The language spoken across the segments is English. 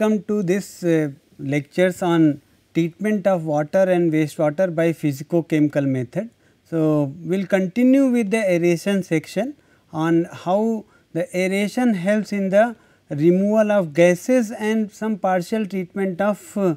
Welcome to this uh, lectures on treatment of water and wastewater by physicochemical method. So, we will continue with the aeration section on how the aeration helps in the removal of gases and some partial treatment of uh,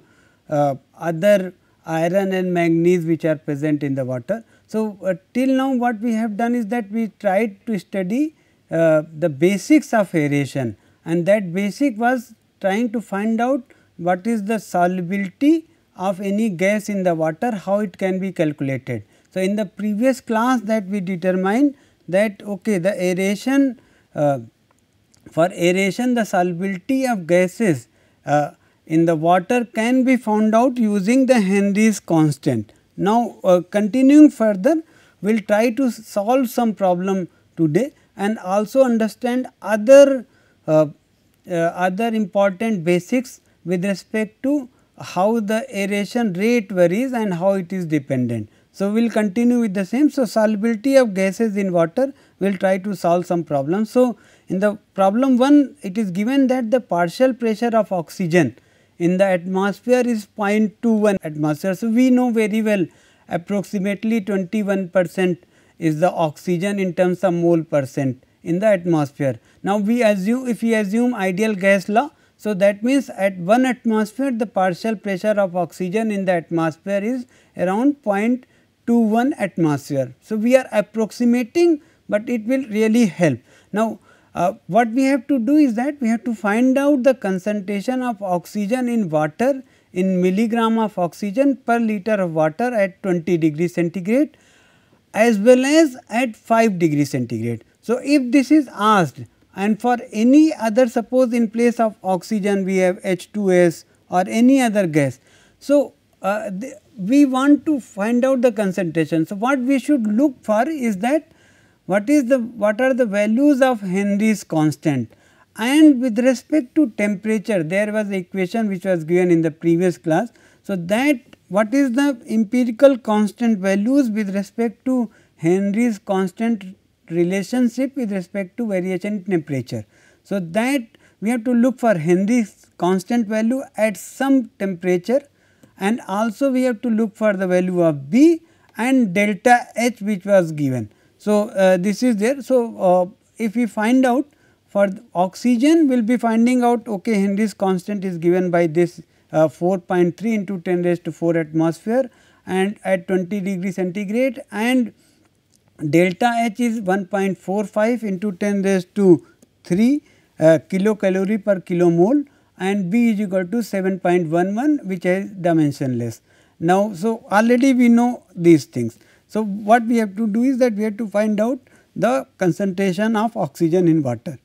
uh, other iron and manganese which are present in the water. So, uh, till now what we have done is that we tried to study uh, the basics of aeration and that basic was trying to find out what is the solubility of any gas in the water, how it can be calculated. So, in the previous class that we determined that okay the aeration uh, for aeration the solubility of gases uh, in the water can be found out using the Henry's constant. Now, uh, continuing further we will try to solve some problem today and also understand other uh, uh, other important basics with respect to how the aeration rate varies and how it is dependent. So, we will continue with the same. So, solubility of gases in water we will try to solve some problems. So, in the problem 1 it is given that the partial pressure of oxygen in the atmosphere is 0.21 atmosphere. So, we know very well approximately 21 percent is the oxygen in terms of mole percent in the atmosphere. Now, we assume if we assume ideal gas law, so that means at 1 atmosphere the partial pressure of oxygen in the atmosphere is around 0.21 atmosphere. So, we are approximating, but it will really help. Now, uh, what we have to do is that we have to find out the concentration of oxygen in water in milligram of oxygen per liter of water at 20 degree centigrade as well as at 5 degree centigrade. So, if this is asked and for any other suppose in place of oxygen we have H2S or any other gas. So, uh, the, we want to find out the concentration. So, what we should look for is that what is the what are the values of Henry's constant and with respect to temperature there was the equation which was given in the previous class. So, that what is the empirical constant values with respect to Henry's constant relationship with respect to variation in temperature. So, that we have to look for Henry's constant value at some temperature and also we have to look for the value of B and delta H which was given. So, uh, this is there. So, uh, if we find out for oxygen we will be finding out okay Henry's constant is given by this uh, 4.3 into 10 raised to 4 atmosphere and at 20 degree centigrade and delta H is 1.45 into 10 raised to 3 uh, kilocalorie per kilomole and B is equal to 7.11 which is dimensionless. Now, so already we know these things. So, what we have to do is that we have to find out the concentration of oxygen in water.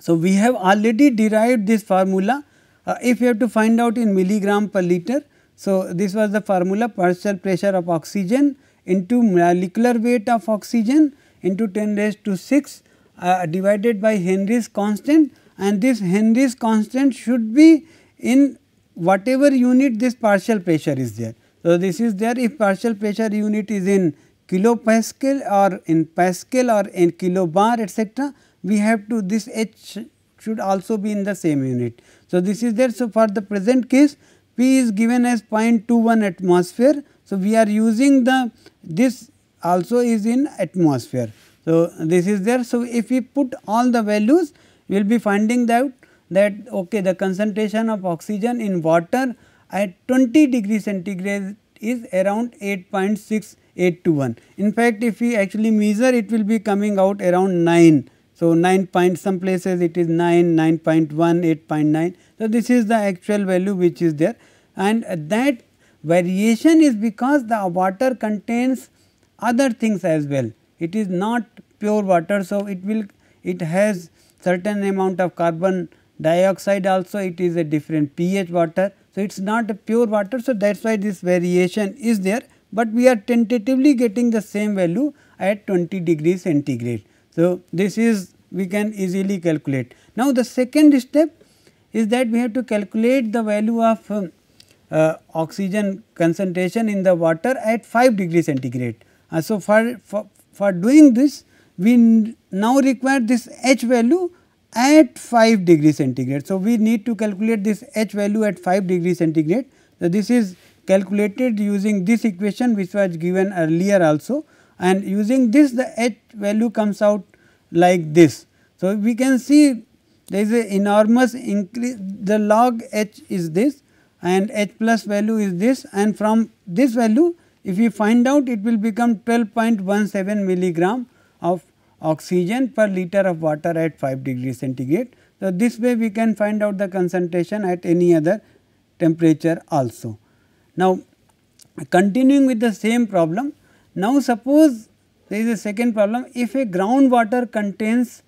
So, we have already derived this formula uh, if you have to find out in milligram per liter. So, this was the formula partial pressure of oxygen into molecular weight of oxygen into 10 raised to 6 uh, divided by Henry's constant and this Henry's constant should be in whatever unit this partial pressure is there. So, this is there if partial pressure unit is in kilopascal or in pascal or in kilobar etc., we have to this H should also be in the same unit. So, this is there. So, for the present case P is given as 0.21 atmosphere so, we are using the this also is in atmosphere. So, this is there. So, if we put all the values we will be finding that that okay the concentration of oxygen in water at 20 degree centigrade is around 8.6821. In fact, if we actually measure it will be coming out around 9. So, 9 point some places it is 9, 9.1, 8.9. So, this is the actual value which is there and that Variation is because the water contains other things as well. It is not pure water. So, it will it has certain amount of carbon dioxide also it is a different pH water. So, it is not a pure water. So, that is why this variation is there, but we are tentatively getting the same value at 20 degree centigrade. So, this is we can easily calculate. Now, the second step is that we have to calculate the value of um, uh, oxygen concentration in the water at 5 degree centigrade. Uh, so, for, for, for doing this we now require this H value at 5 degree centigrade. So, we need to calculate this H value at 5 degree centigrade. So, this is calculated using this equation which was given earlier also and using this the H value comes out like this. So, we can see there is a enormous increase the log H is this and h plus value is this and from this value if we find out it will become 12.17 milligram of oxygen per liter of water at 5 degree centigrade. So, this way we can find out the concentration at any other temperature also. Now, continuing with the same problem, now suppose there is a second problem if a groundwater contains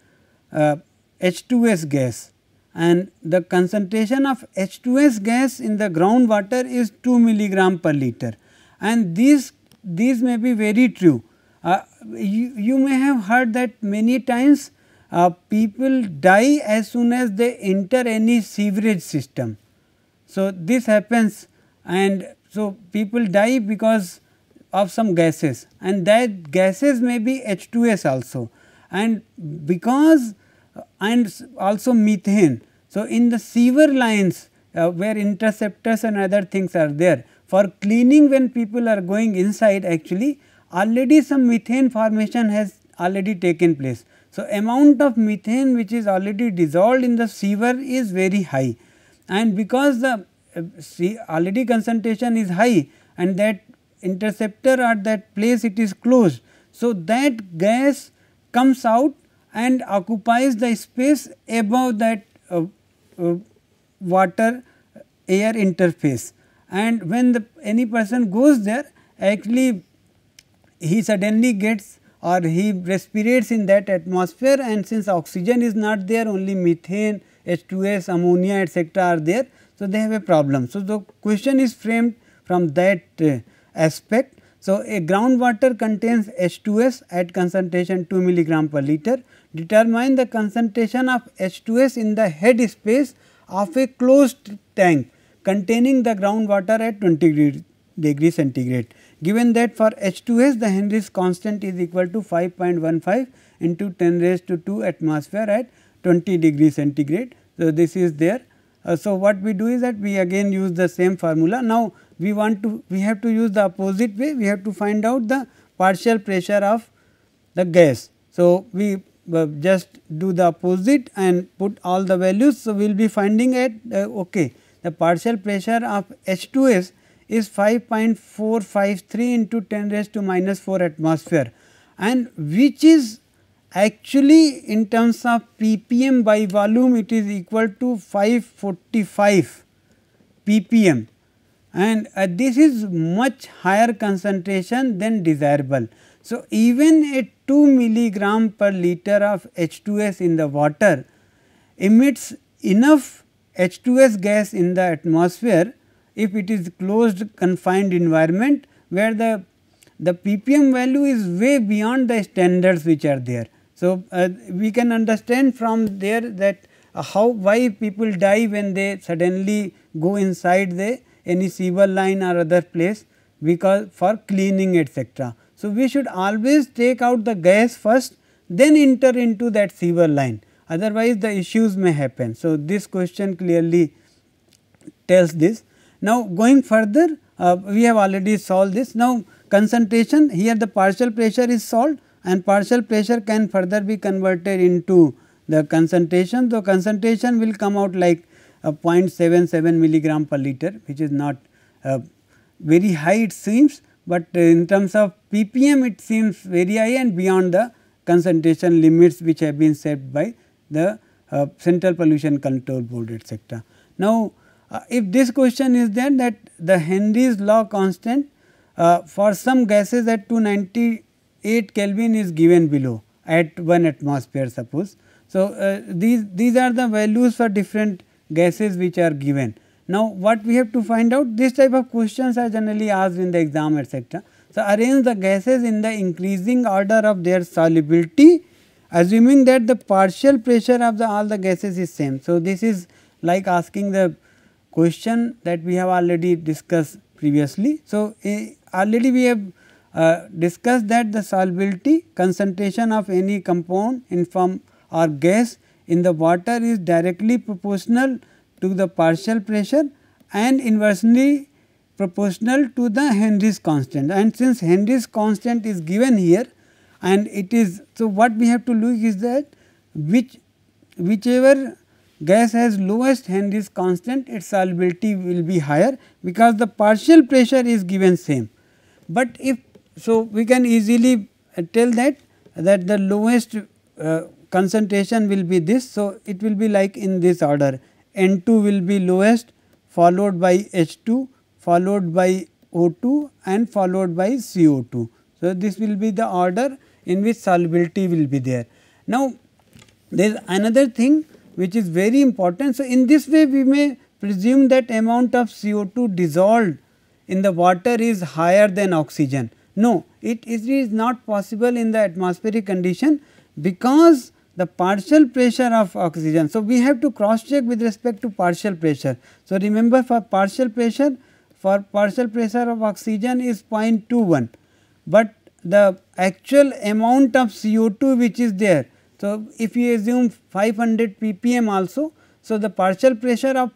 uh, H2S gas and the concentration of H2S gas in the groundwater is 2 milligram per liter and these, these may be very true. Uh, you, you may have heard that many times uh, people die as soon as they enter any sewerage system. So, this happens and so people die because of some gases and that gases may be H2S also and because and also methane. So, in the sewer lines uh, where interceptors and other things are there for cleaning when people are going inside actually already some methane formation has already taken place. So, amount of methane which is already dissolved in the sewer is very high and because the uh, already concentration is high and that interceptor at that place it is closed. So, that gas comes out and occupies the space above that uh, uh, water air interface. And when the any person goes there actually he suddenly gets or he respirates in that atmosphere and since oxygen is not there only methane, H2S, ammonia etc. are there. So, they have a problem. So, the question is framed from that uh, aspect. So, a groundwater contains H2S at concentration 2 milligram per liter determine the concentration of H2S in the head space of a closed tank containing the groundwater at 20 degree, degree centigrade. Given that for H2S the Henry's constant is equal to 5.15 into 10 raised to 2 atmosphere at 20 degree centigrade. So, this is there. Uh, so, what we do is that we again use the same formula. Now, we want to we have to use the opposite way we have to find out the partial pressure of the gas. So, we uh, just do the opposite and put all the values. So, we will be finding at uh, okay the partial pressure of H2S is 5.453 into 10 raised to minus 4 atmosphere and which is actually in terms of ppm by volume it is equal to 545 ppm and uh, this is much higher concentration than desirable. So, even a 2 milligram per liter of H2S in the water emits enough H2S gas in the atmosphere if it is closed confined environment where the, the ppm value is way beyond the standards which are there. So, uh, we can understand from there that uh, how why people die when they suddenly go inside the any sewer line or other place because for cleaning etc. So, we should always take out the gas first then enter into that sewer line otherwise the issues may happen. So, this question clearly tells this. Now, going further uh, we have already solved this. Now, concentration here the partial pressure is solved and partial pressure can further be converted into the concentration. So concentration will come out like 0.77 milligram per liter which is not uh, very high it seems, but in terms of ppm it seems very high and beyond the concentration limits which have been set by the uh, Central Pollution Control Board etc. Now, uh, if this question is there that the Henry's law constant uh, for some gases at 298 Kelvin is given below at 1 atmosphere suppose. So, uh, these, these are the values for different gases which are given now, what we have to find out this type of questions are generally asked in the exam etc. So, arrange the gases in the increasing order of their solubility assuming that the partial pressure of the all the gases is same. So, this is like asking the question that we have already discussed previously. So, eh, already we have uh, discussed that the solubility concentration of any compound in form or gas in the water is directly proportional to the partial pressure and inversely proportional to the Henry's constant and since Henry's constant is given here and it is so what we have to look is that which whichever gas has lowest Henry's constant its solubility will be higher because the partial pressure is given same. But if so we can easily uh, tell that that the lowest uh, concentration will be this so it will be like in this order N2 will be lowest followed by H2 followed by O2 and followed by CO2. So, this will be the order in which solubility will be there. Now, there is another thing which is very important. So, in this way we may presume that amount of CO2 dissolved in the water is higher than oxygen. No, it is, not possible in the atmospheric condition because the partial pressure of oxygen. So, we have to cross check with respect to partial pressure. So, remember for partial pressure for partial pressure of oxygen is 0.21, but the actual amount of CO2 which is there. So, if you assume 500 ppm also, so the partial pressure of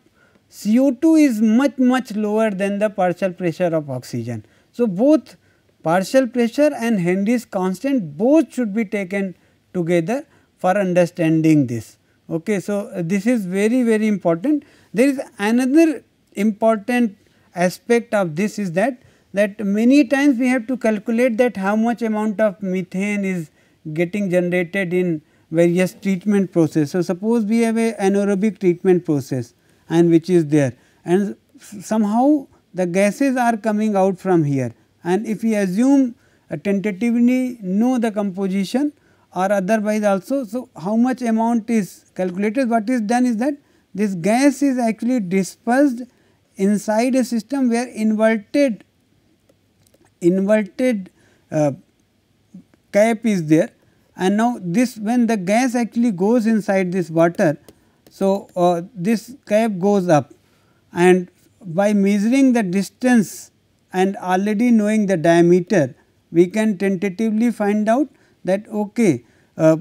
CO2 is much much lower than the partial pressure of oxygen. So, both partial pressure and Henry's constant both should be taken together for understanding this. Okay. So, this is very very important. There is another important aspect of this is that that many times we have to calculate that how much amount of methane is getting generated in various treatment process. So, suppose we have a anaerobic treatment process and which is there and somehow the gases are coming out from here and if we assume uh, tentatively know the composition or otherwise also. So, how much amount is calculated what is done is that this gas is actually dispersed inside a system where inverted inverted uh, cap is there and now this when the gas actually goes inside this water. So, uh, this cap goes up and by measuring the distance and already knowing the diameter we can tentatively find out that okay, uh,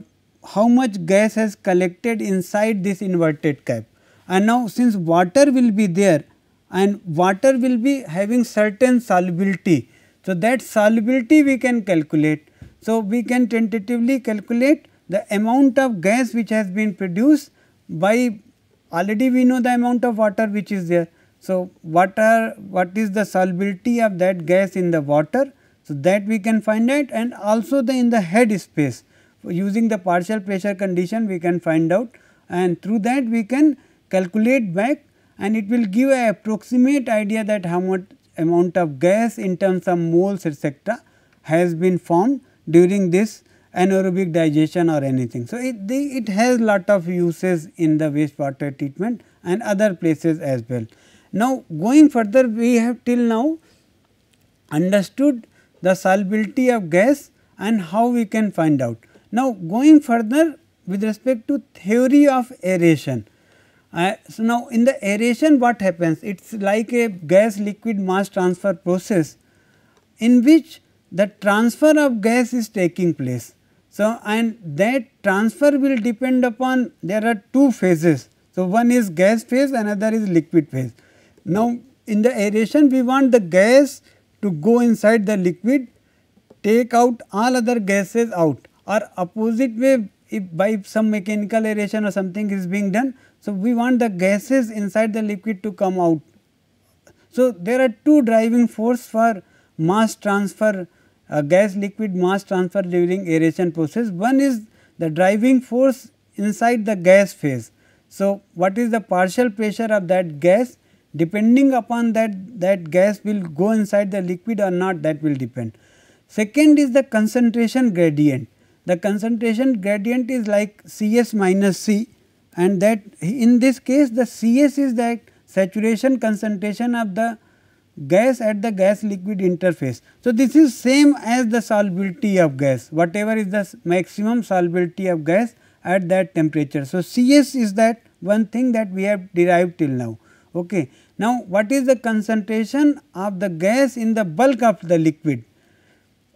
how much gas has collected inside this inverted cap. And now, since water will be there and water will be having certain solubility. So, that solubility we can calculate. So, we can tentatively calculate the amount of gas which has been produced by already we know the amount of water which is there. So, what are what is the solubility of that gas in the water so, that we can find out and also the in the head space using the partial pressure condition we can find out and through that we can calculate back and it will give a approximate idea that how much amount of gas in terms of moles etc. has been formed during this anaerobic digestion or anything. So, it, the, it has lot of uses in the wastewater treatment and other places as well. Now, going further we have till now understood the solubility of gas and how we can find out. Now, going further with respect to theory of aeration. Uh, so, now in the aeration what happens? It is like a gas liquid mass transfer process in which the transfer of gas is taking place. So, and that transfer will depend upon there are two phases. So, one is gas phase another is liquid phase. Now, in the aeration we want the gas to go inside the liquid, take out all other gases out or opposite way if by some mechanical aeration or something is being done. So, we want the gases inside the liquid to come out. So, there are two driving force for mass transfer uh, gas liquid mass transfer during aeration process. One is the driving force inside the gas phase. So, what is the partial pressure of that gas depending upon that that gas will go inside the liquid or not that will depend. Second is the concentration gradient. The concentration gradient is like Cs minus C and that in this case the Cs is that saturation concentration of the gas at the gas liquid interface. So, this is same as the solubility of gas whatever is the maximum solubility of gas at that temperature. So, Cs is that one thing that we have derived till now. Okay. Now, what is the concentration of the gas in the bulk of the liquid?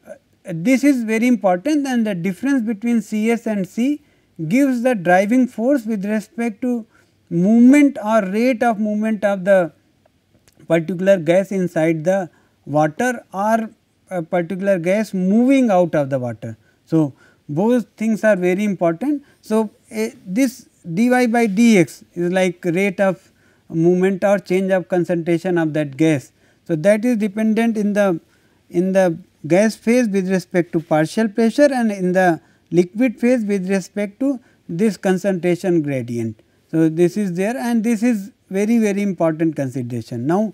Uh, this is very important and the difference between Cs and C gives the driving force with respect to movement or rate of movement of the particular gas inside the water or a particular gas moving out of the water. So, both things are very important. So, eh, this dy by dx is like rate of movement or change of concentration of that gas. So, that is dependent in the in the gas phase with respect to partial pressure and in the liquid phase with respect to this concentration gradient. So, this is there and this is very very important consideration. Now,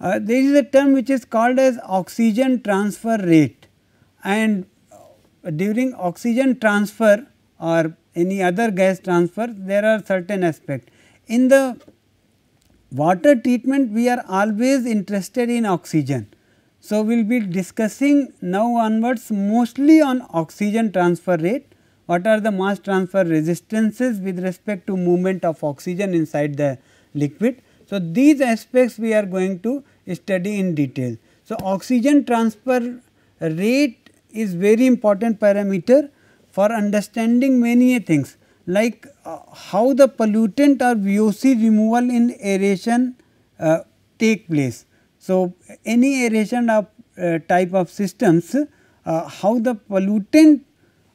uh, there is a term which is called as oxygen transfer rate and during oxygen transfer or any other gas transfer there are certain aspect. In the water treatment we are always interested in oxygen. So, we will be discussing now onwards mostly on oxygen transfer rate, what are the mass transfer resistances with respect to movement of oxygen inside the liquid. So, these aspects we are going to study in detail. So, oxygen transfer rate is very important parameter for understanding many things like uh, how the pollutant or VOC removal in aeration uh, take place. So, any aeration of uh, type of systems, uh, how the pollutant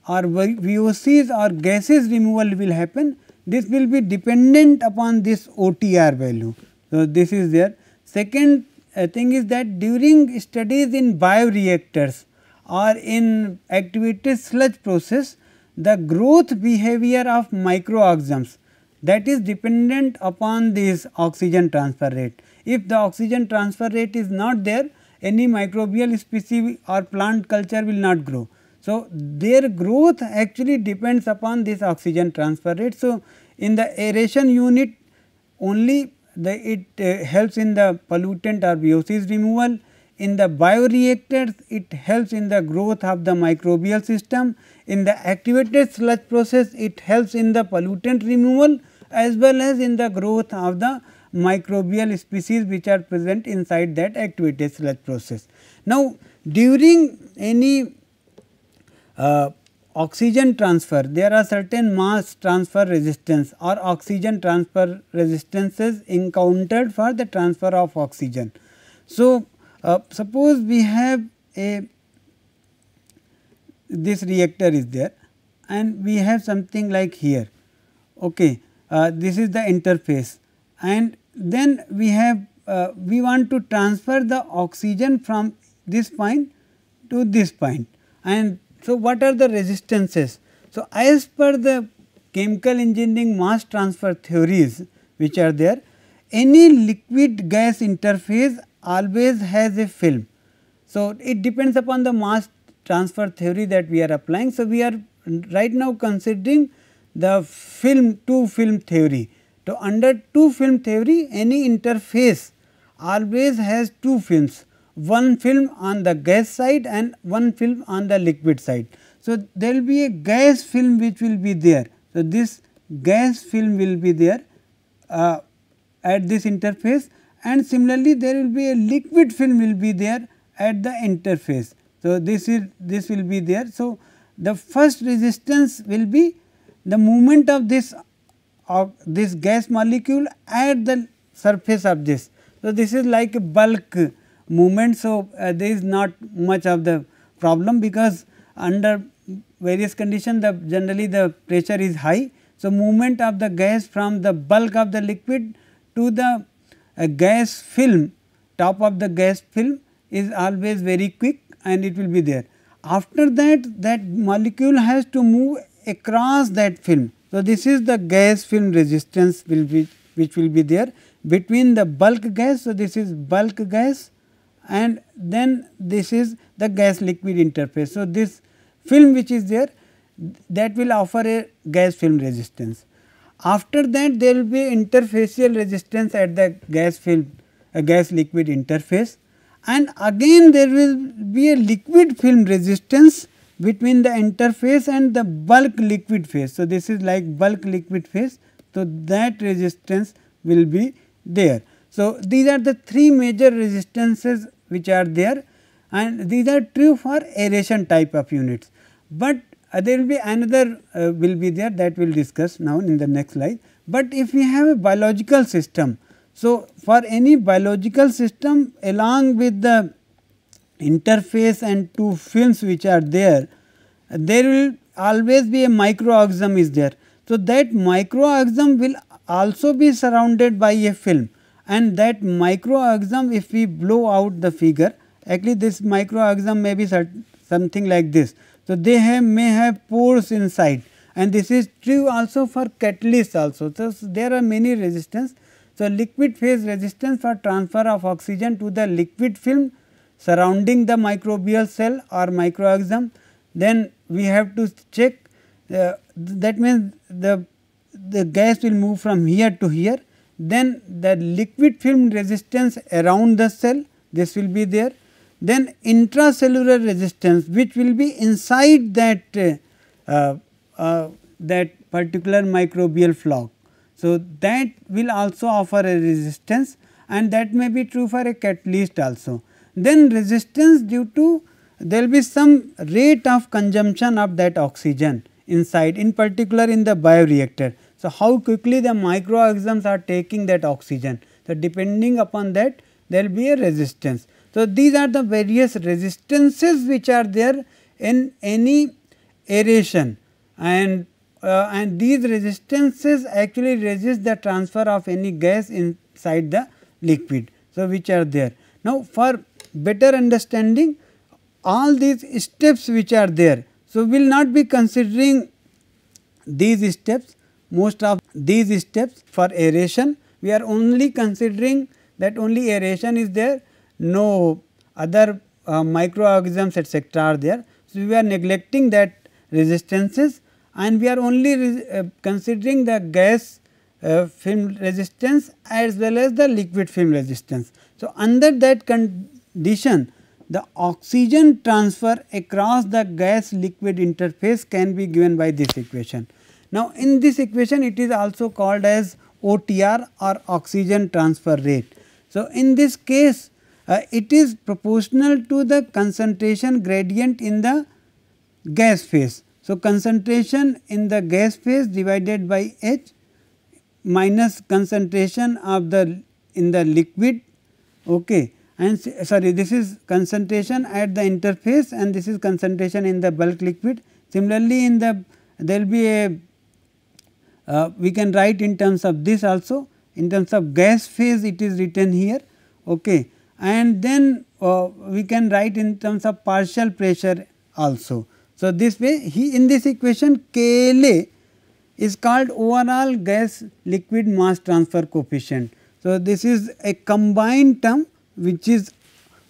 or VOCs or gases removal will happen, this will be dependent upon this OTR value. So, this is there. Second uh, thing is that during studies in bioreactors or in activated sludge process, the growth behavior of microorganisms that is dependent upon this oxygen transfer rate. If the oxygen transfer rate is not there, any microbial species or plant culture will not grow. So, their growth actually depends upon this oxygen transfer rate. So, in the aeration unit only the, it uh, helps in the pollutant or VOCs removal in the bioreactors, it helps in the growth of the microbial system. In the activated sludge process, it helps in the pollutant removal as well as in the growth of the microbial species which are present inside that activated sludge process. Now, during any uh, oxygen transfer, there are certain mass transfer resistance or oxygen transfer resistances encountered for the transfer of oxygen. So, uh, suppose we have a this reactor is there and we have something like here okay uh, this is the interface and then we have uh, we want to transfer the oxygen from this point to this point and so what are the resistances so as per the chemical engineering mass transfer theories which are there any liquid gas interface always has a film. So, it depends upon the mass transfer theory that we are applying. So, we are right now considering the film to film theory. So, under two film theory any interface always has two films, one film on the gas side and one film on the liquid side. So, there will be a gas film which will be there. So, this gas film will be there uh, at this interface and similarly there will be a liquid film will be there at the interface. So, this is this will be there. So, the first resistance will be the movement of this of this gas molecule at the surface of this. So, this is like a bulk movement. So, uh, there is not much of the problem because under various conditions the generally the pressure is high. So, movement of the gas from the bulk of the liquid to the a gas film, top of the gas film is always very quick and it will be there. After that, that molecule has to move across that film. So, this is the gas film resistance will be, which will be there between the bulk gas. So, this is bulk gas and then this is the gas liquid interface. So, this film which is there that will offer a gas film resistance. After that there will be interfacial resistance at the gas film, gas liquid interface and again there will be a liquid film resistance between the interface and the bulk liquid phase. So, this is like bulk liquid phase. So, that resistance will be there. So, these are the three major resistances which are there and these are true for aeration type of units. But uh, there will be another uh, will be there that we will discuss now in the next slide. But if we have a biological system, so for any biological system along with the interface and two films which are there, there will always be a microorganism is there. So, that microorganism will also be surrounded by a film and that microorganism if we blow out the figure actually this microorganism may be something like this. So, they have may have pores inside and this is true also for catalysts also. So, there are many resistance. So, liquid phase resistance for transfer of oxygen to the liquid film surrounding the microbial cell or microorganism. Then we have to check uh, that means the, the gas will move from here to here. Then the liquid film resistance around the cell this will be there then intracellular resistance which will be inside that uh, uh, uh, that particular microbial flock. So, that will also offer a resistance and that may be true for a catalyst also. Then resistance due to there will be some rate of consumption of that oxygen inside in particular in the bioreactor. So, how quickly the microorganisms are taking that oxygen. So, depending upon that there will be a resistance. So, these are the various resistances which are there in any aeration and uh, and these resistances actually resist the transfer of any gas inside the liquid. So, which are there. Now, for better understanding all these steps which are there. So, we will not be considering these steps most of these steps for aeration. We are only considering that only aeration is there no other uh, microorganisms etc. are there. So, we are neglecting that resistances and we are only uh, considering the gas uh, film resistance as well as the liquid film resistance. So, under that condition the oxygen transfer across the gas liquid interface can be given by this equation. Now, in this equation it is also called as OTR or oxygen transfer rate. So, in this case uh, it is proportional to the concentration gradient in the gas phase. So, concentration in the gas phase divided by H minus concentration of the in the liquid okay and sorry this is concentration at the interface and this is concentration in the bulk liquid similarly in the there will be a uh, we can write in terms of this also in terms of gas phase it is written here okay and then uh, we can write in terms of partial pressure also. So, this way he in this equation KLA is called overall gas liquid mass transfer coefficient. So, this is a combined term which is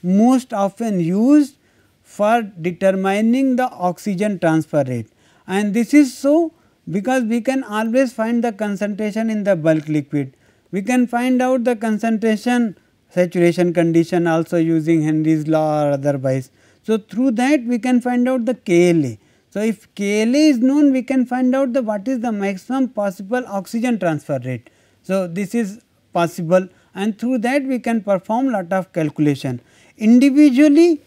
most often used for determining the oxygen transfer rate and this is so because we can always find the concentration in the bulk liquid. We can find out the concentration saturation condition also using Henry's law or otherwise. So, through that we can find out the KLA. So, if KLA is known we can find out the what is the maximum possible oxygen transfer rate. So, this is possible and through that we can perform lot of calculation. Individually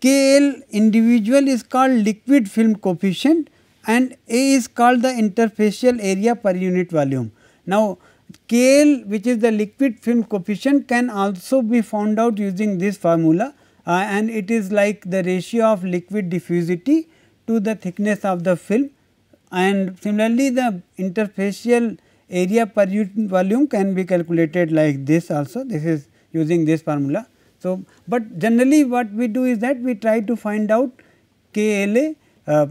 KL individual is called liquid film coefficient and A is called the interfacial area per unit volume. Now, KL which is the liquid film coefficient can also be found out using this formula uh, and it is like the ratio of liquid diffusivity to the thickness of the film and similarly the interfacial area per unit volume can be calculated like this also this is using this formula. So, but generally what we do is that we try to find out KLA uh,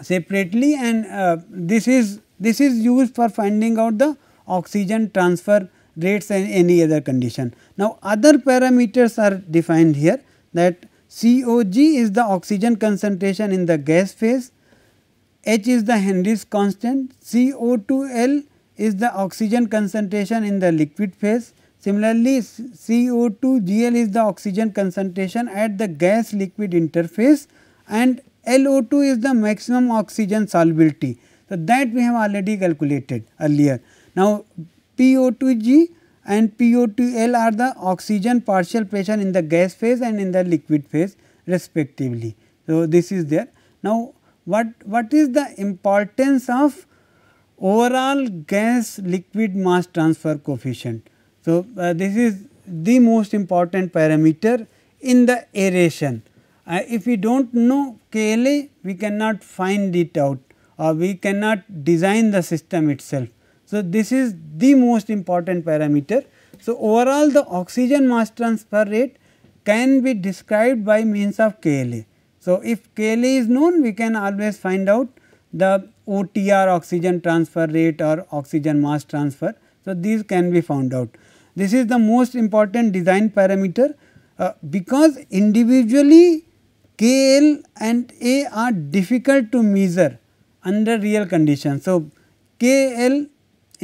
separately and uh, this is this is used for finding out the oxygen transfer rates and any other condition. Now, other parameters are defined here that COG is the oxygen concentration in the gas phase, H is the Henry's constant, CO2L is the oxygen concentration in the liquid phase. Similarly, CO2GL is the oxygen concentration at the gas liquid interface and LO2 is the maximum oxygen solubility. So, that we have already calculated earlier. Now, PO2G and PO2L are the oxygen partial pressure in the gas phase and in the liquid phase respectively. So, this is there. Now, what, what is the importance of overall gas liquid mass transfer coefficient? So, uh, this is the most important parameter in the aeration. Uh, if we do not know KLA, we cannot find it out or we cannot design the system itself. So, this is the most important parameter. So, overall the oxygen mass transfer rate can be described by means of KLA. So, if KLA is known we can always find out the OTR oxygen transfer rate or oxygen mass transfer. So, these can be found out. This is the most important design parameter uh, because individually KL and A are difficult to measure under real conditions. So, KL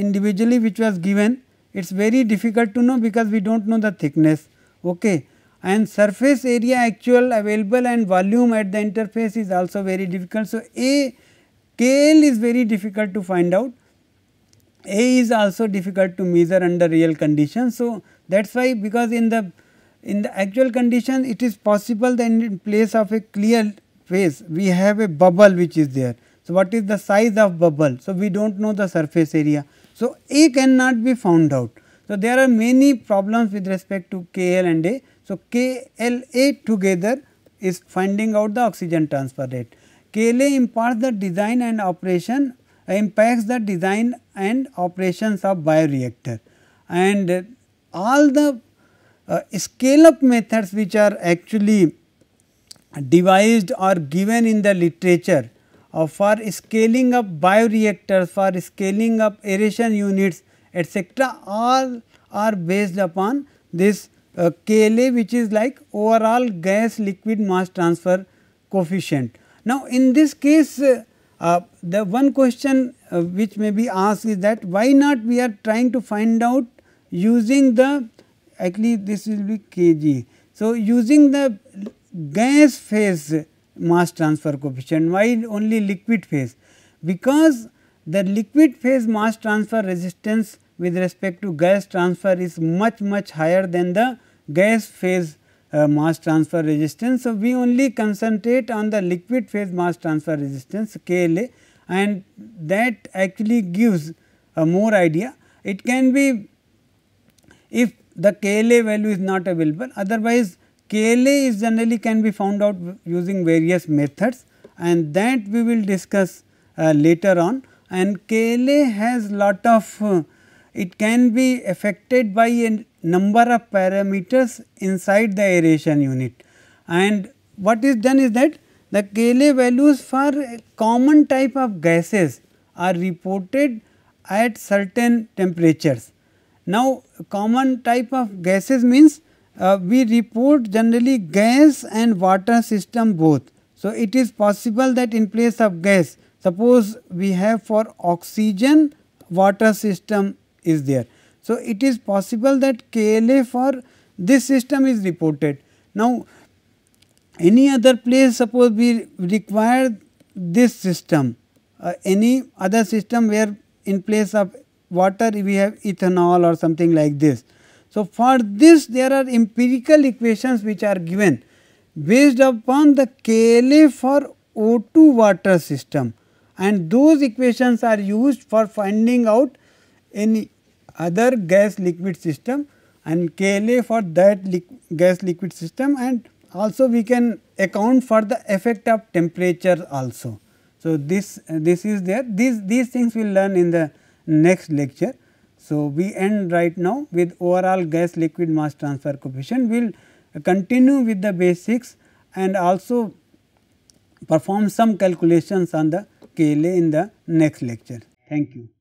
individually which was given, it is very difficult to know because we do not know the thickness. Okay. And surface area actual available and volume at the interface is also very difficult. So, A KL is very difficult to find out. A is also difficult to measure under real conditions. So, that is why because in the in the actual condition it is possible that in place of a clear face we have a bubble which is there. So, what is the size of bubble? So, we do not know the surface area. So, A cannot be found out. So, there are many problems with respect to KL and A. So, KLA together is finding out the oxygen transfer rate. KLA imparts the design and operation uh, impacts the design and operations of bioreactor and all the uh, scale up methods which are actually devised or given in the literature or uh, for scaling up bioreactors, for scaling up aeration units etc. all are based upon this uh, KLA which is like overall gas liquid mass transfer coefficient. Now, in this case uh, uh, the one question uh, which may be asked is that why not we are trying to find out using the actually this will be kg. So, using the gas phase mass transfer coefficient. Why only liquid phase? Because the liquid phase mass transfer resistance with respect to gas transfer is much much higher than the gas phase uh, mass transfer resistance. So, we only concentrate on the liquid phase mass transfer resistance KLA and that actually gives a more idea. It can be if the KLA value is not available otherwise KLA is generally can be found out using various methods and that we will discuss uh, later on and KLA has lot of uh, it can be affected by a number of parameters inside the aeration unit and what is done is that the KLA values for common type of gases are reported at certain temperatures. Now, common type of gases means uh, we report generally gas and water system both. So, it is possible that in place of gas, suppose we have for oxygen, water system is there. So, it is possible that KLA for this system is reported. Now, any other place suppose we require this system, uh, any other system where in place of water we have ethanol or something like this. So, for this there are empirical equations which are given based upon the KLa for O2 water system and those equations are used for finding out any other gas liquid system and KLa for that li gas liquid system and also we can account for the effect of temperature also. So, this uh, this is there these these things we will learn in the next lecture. So, we end right now with overall gas liquid mass transfer coefficient. We will continue with the basics and also perform some calculations on the KLA in the next lecture. Thank you.